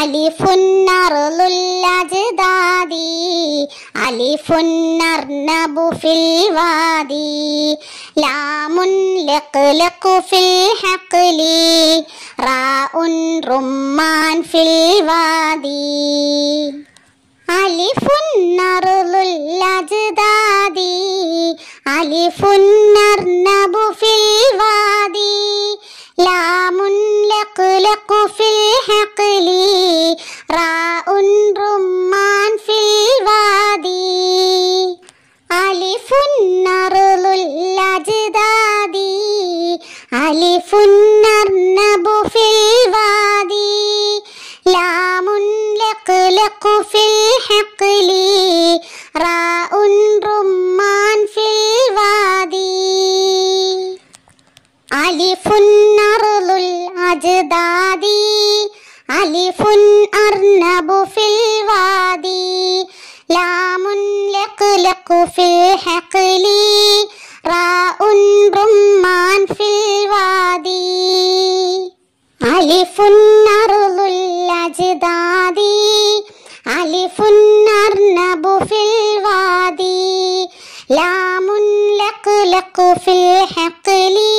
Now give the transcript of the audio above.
അലിഫുന്നറുലുല്ലജ്ദാദി അലിഫുന്നർനബു ഫിൽ വാദി ലാമുൻ ലഖ്ലഖു ഫിൽ ഹഖ്ലി റാഉൻ Rumman ഫിൽ വാദി അലിഫുന്നറുലുല്ലജ്ദാദി في الحقل راء رمان في الوادي ألف نرل الأجداد ألف نرنب في الوادي لام لقلق في الحقل അജ്ദാദി അലിഫുൻ അർനബു ഫിൽ വാദി ലാമുൻ ലഖ്ലഖു ഫിൽ ഹഖ്ലി റാഉൻ Rumman ഫിൽ വാദി അജ്ദാദി അലിഫുൻ അർനബു ഫിൽ വാദി ഫിൽ ഹഖ്ലി